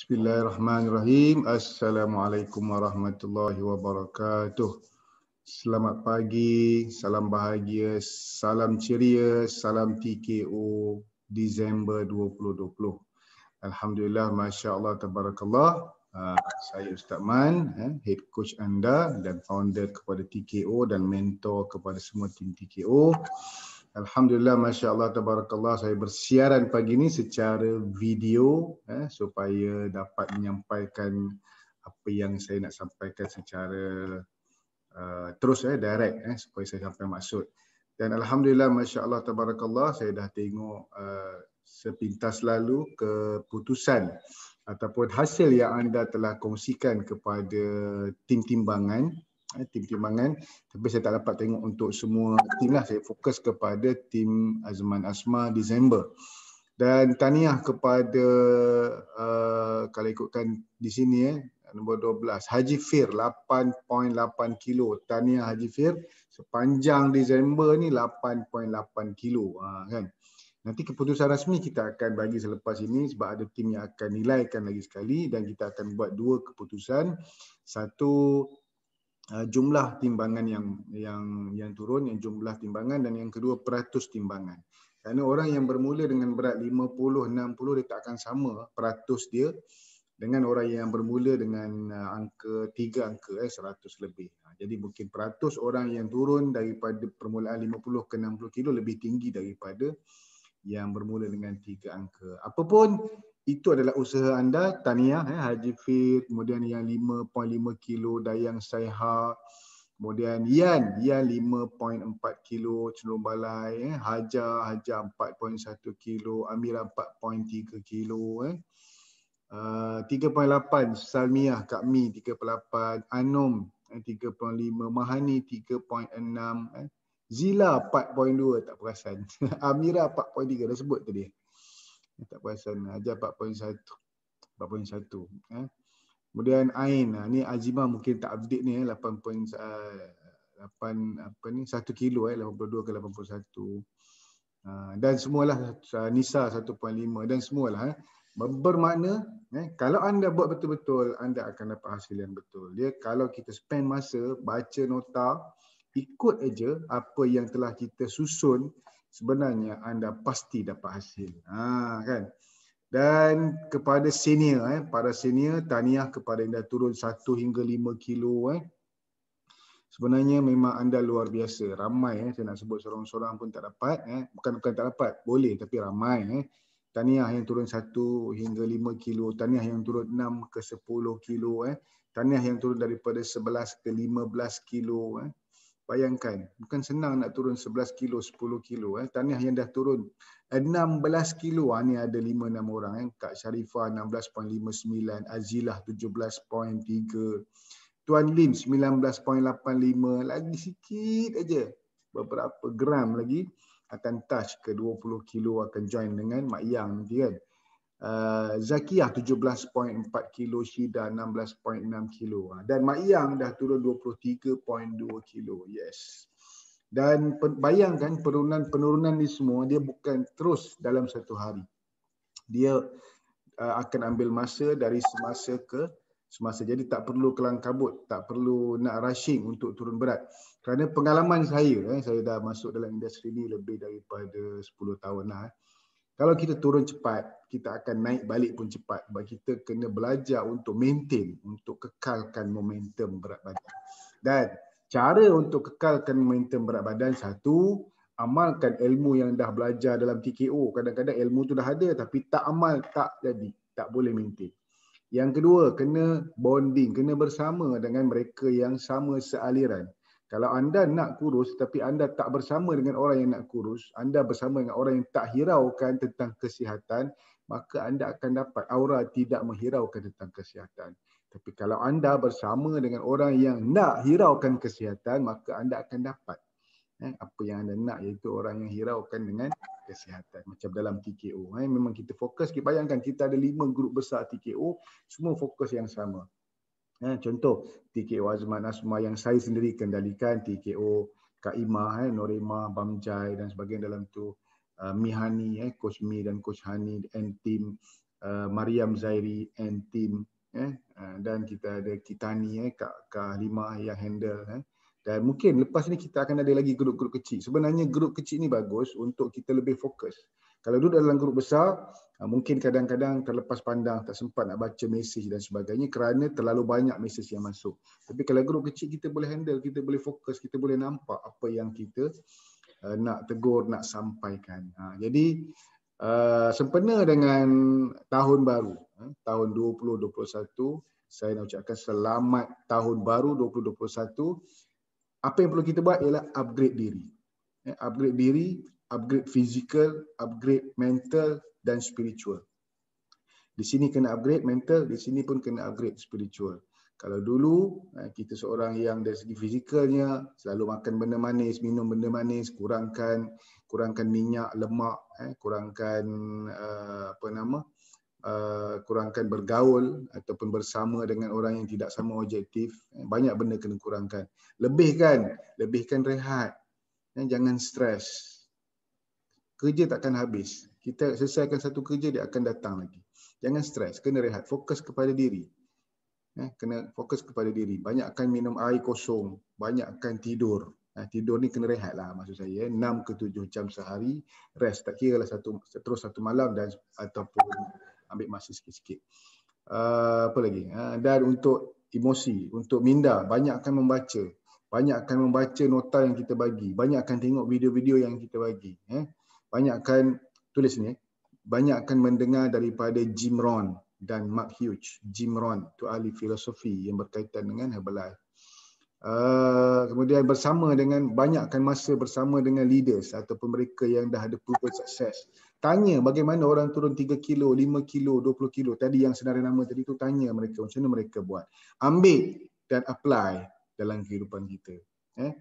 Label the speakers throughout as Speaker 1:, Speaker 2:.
Speaker 1: Bismillahirrahmanirrahim. Assalamualaikum warahmatullahi wabarakatuh. Selamat pagi, salam bahagia, salam ceria, salam TKO Disember 2020. Alhamdulillah, Masya Allah, Tabarakallah. Ah, saya Ustaz Man, eh, Head Coach anda dan Founder kepada TKO dan Mentor kepada semua tim TKO. Alhamdulillah, Masya Allah, Tabarakallah, saya bersiaran pagi ini secara video eh, supaya dapat menyampaikan apa yang saya nak sampaikan secara uh, terus, eh, direct, eh, supaya saya sampai maksud. Dan Alhamdulillah, Masya Allah, Tabarakallah, saya dah tengok uh, sepintas lalu keputusan ataupun hasil yang anda telah kongsikan kepada tim timbangan Eh, tim timbangan tapi saya tak dapat tengok untuk semua tim lah saya fokus kepada tim Azman Asma Disember dan tahniah kepada uh, kalau ikutkan di sini eh nombor 12 Haji Fir 8.8 kilo tahniah Haji Fir sepanjang Disember ni 8.8 kilo ha, kan Nanti keputusan rasmi kita akan bagi selepas ini sebab ada tim yang akan nilaikan lagi sekali dan kita akan buat dua keputusan. Satu Ah, jumlah timbangan yang yang yang turun yang jumlah timbangan dan yang kedua peratus timbangan kerana orang yang bermula dengan berat 50 60 dia tak akan sama peratus dia dengan orang yang bermula dengan ah, angka tiga angka eh 100 lebih ah, jadi mungkin peratus orang yang turun daripada permulaan 50 ke 60 kilo lebih tinggi daripada yang bermula dengan tiga angka apapun itu adalah usaha anda Tania, eh, Haji Fit kemudian yang 5.5 kilo Dayang Saiha kemudian Yan Yan 5.4 kilo Cenderung Balai eh, Haja Haja 4.1 kilo Amira 4.3 kilo eh. Uh, ah, 3.8 Salmiah Kak Mi 3.8 Anum eh, 3.5 Mahani 3.6 eh. Zila 4.2 tak perasan Amira 4.3 dah sebut tadi Eh, tak puasan. Ajar 4.1. 4.1. Eh. Kemudian Ain. Ah, ni Azimah mungkin tak update ni. 8.1, eh, 8. Ah, apa ni 1 kilo 82 eh, ke 81 ah, dan semualah uh, Nisa 1.5 dan semualah eh. bermakna eh, kalau anda buat betul-betul anda akan dapat hasil yang betul dia kalau kita spend masa baca nota ikut aja apa yang telah kita susun sebenarnya anda pasti dapat hasil. Ha, kan? Dan kepada senior, eh, para senior, tahniah kepada anda turun 1 hingga 5 kilo. Eh. Sebenarnya memang anda luar biasa. Ramai, eh, saya nak sebut seorang-seorang pun tak dapat. Eh. Bukan, bukan tak dapat, boleh tapi ramai. Eh. Tahniah yang turun 1 hingga 5 kilo. Tahniah yang turun 6 ke 10 kilo. Eh. Tahniah yang turun daripada 11 ke 15 kilo. Eh. Bayangkan, bukan senang nak turun 11 kilo, 10 kilo. Eh. Tahniah yang dah turun 16 kilo. Ha, ni ada 5-6 orang. Eh. Kak Sharifah 16.59, Azilah 17.3. Tuan Lim 19.85, lagi sikit aja Beberapa gram lagi akan touch ke 20 kilo, akan join dengan Mak Yang nanti kan. Eh, Zakiah 17.4 kilo, Syida 16.6 kilo. Ah, dan Mak Yang dah turun 23.2 kilo. Yes. Dan bayangkan penurunan-penurunan ni semua, dia bukan terus dalam satu hari. Dia uh, akan ambil masa dari semasa ke semasa. Jadi tak perlu kelang kabut, tak perlu nak rushing untuk turun berat. Kerana pengalaman saya, eh, saya dah masuk dalam industri ni lebih daripada 10 tahun lah. Eh kalau kita turun cepat kita akan naik balik pun cepat sebab kita kena belajar untuk maintain untuk kekalkan momentum berat badan dan cara untuk kekalkan momentum berat badan satu amalkan ilmu yang dah belajar dalam TKO kadang-kadang ilmu tu dah ada tapi tak amal tak jadi tak boleh maintain yang kedua kena bonding kena bersama dengan mereka yang sama sealiran kalau anda nak kurus tapi anda tak bersama dengan orang yang nak kurus, anda bersama dengan orang yang tak hiraukan tentang kesihatan, maka anda akan dapat aura tidak menghiraukan tentang kesihatan. Tapi kalau anda bersama dengan orang yang nak hiraukan kesihatan, maka anda akan dapat eh, apa yang anda nak iaitu orang yang hiraukan dengan kesihatan. Macam dalam TKO. Eh. Memang kita fokus, Kita bayangkan kita ada lima grup besar TKO, semua fokus yang sama. Eh, contoh TKO Azman Asma yang saya sendiri kendalikan TKO Kak Imah, eh, Norema, Bamjai dan sebagainya dalam tu uh, Mihani, eh, Coach Mi dan Coach Hani and team uh, Mariam Zairi and team eh, uh, dan kita ada Kitani, eh, Kak, Kak Lima yang handle eh. dan mungkin lepas ni kita akan ada lagi grup-grup kecil sebenarnya grup kecil ni bagus untuk kita lebih fokus kalau duduk dalam grup besar, ah, mungkin kadang-kadang terlepas pandang, tak sempat nak baca mesej dan sebagainya kerana terlalu banyak mesej yang masuk. Tapi kalau grup kecil kita boleh handle, kita boleh fokus, kita boleh nampak apa yang kita ah, nak tegur, nak sampaikan. Ah, jadi sempena dengan tahun baru, tahun 2021, saya nak ucapkan selamat tahun baru 2021. Apa yang perlu kita buat ialah upgrade diri. Eh, upgrade diri upgrade physical, upgrade mental dan spiritual. Di sini kena upgrade mental, di sini pun kena upgrade spiritual. Kalau dulu eh, kita seorang yang dari segi fizikalnya selalu makan benda manis, minum benda manis, kurangkan kurangkan minyak, lemak, eh, kurangkan uh, apa nama, uh, kurangkan bergaul ataupun bersama dengan orang yang tidak sama objektif. Eh, banyak benda kena kurangkan. Lebihkan, lebihkan rehat. Eh, jangan stres kerja tak akan habis. Kita selesaikan satu kerja, dia akan datang lagi. Jangan stres, kena rehat. Fokus kepada diri. Eh, kena fokus kepada diri. Banyakkan minum air kosong. Banyakkan tidur. Eh, tidur ni kena rehat lah maksud saya. Eh. 6 ke 7 jam sehari. Rest tak kira lah satu, terus satu malam dan ataupun ambil masa sikit-sikit. Uh, apa lagi? Uh, dan untuk emosi, untuk minda, banyakkan membaca. Banyakkan membaca nota yang kita bagi. Banyakkan tengok video-video yang kita bagi. Eh banyakkan tulis ni banyakkan mendengar daripada Jim Rohn dan Mark Hughes Jim Rohn tu ahli filosofi yang berkaitan dengan Herbalife Uh, kemudian bersama dengan banyakkan masa bersama dengan leaders ataupun mereka yang dah ada proven success. Tanya bagaimana orang turun 3 kilo, 5 kilo, 20 kilo tadi yang senarai nama tadi tu tanya mereka macam mana mereka buat. Ambil dan apply dalam kehidupan kita. Eh?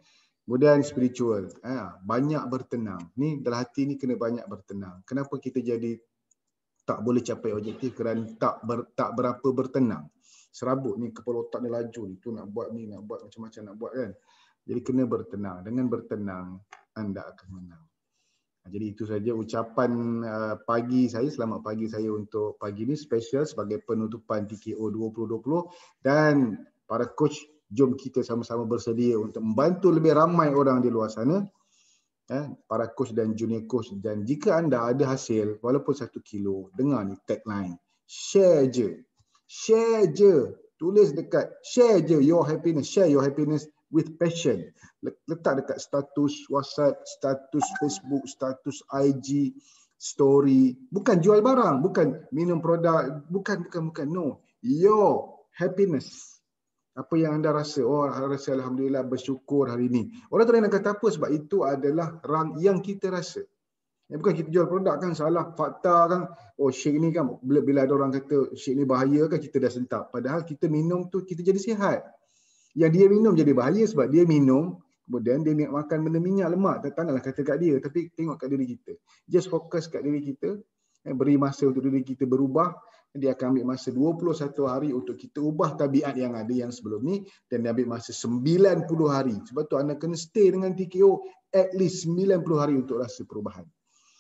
Speaker 1: Kemudian spiritual, eh, banyak bertenang. Ni dalam hati ni kena banyak bertenang. Kenapa kita jadi tak boleh capai objektif kerana tak ber, tak berapa bertenang. Serabut ni kepala otak ni laju ni tu nak buat ni nak buat macam-macam nak buat kan. Jadi kena bertenang. Dengan bertenang anda akan menang. Ha, jadi itu saja ucapan ha, pagi saya. Selamat pagi saya untuk pagi ini special sebagai penutupan TKO 2020 dan para coach jom kita sama-sama bersedia untuk membantu lebih ramai orang di luar sana eh, para coach dan junior coach dan jika anda ada hasil walaupun satu kilo dengar ni tagline share je share je tulis dekat share je your happiness share your happiness with passion letak dekat status whatsapp status facebook status ig story bukan jual barang bukan minum produk bukan bukan bukan no your happiness apa yang anda rasa oh rasa alhamdulillah bersyukur hari ini orang tu nak kata apa sebab itu adalah rang yang kita rasa ya, bukan kita jual produk kan salah fakta kan oh syek ni kan bila, bila ada orang kata syek ni bahaya kan kita dah sentap padahal kita minum tu kita jadi sihat yang dia minum jadi bahaya sebab dia minum kemudian dia minyak makan benda minyak lemak tak tanahlah kata kat dia tapi tengok kat diri kita just fokus kat diri kita eh, beri masa untuk diri kita berubah dia akan ambil masa 21 hari untuk kita ubah tabiat yang ada yang sebelum ni dan dia ambil masa 90 hari. Sebab tu anda kena stay dengan TKO at least 90 hari untuk rasa perubahan.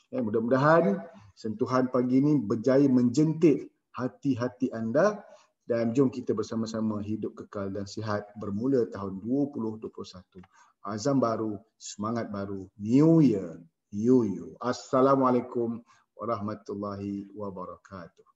Speaker 1: Ya, mudah-mudahan sentuhan pagi ini berjaya menjentik hati-hati anda dan jom kita bersama-sama hidup kekal dan sihat bermula tahun 2021. Azam baru, semangat baru, new year, new you. Assalamualaikum warahmatullahi wabarakatuh.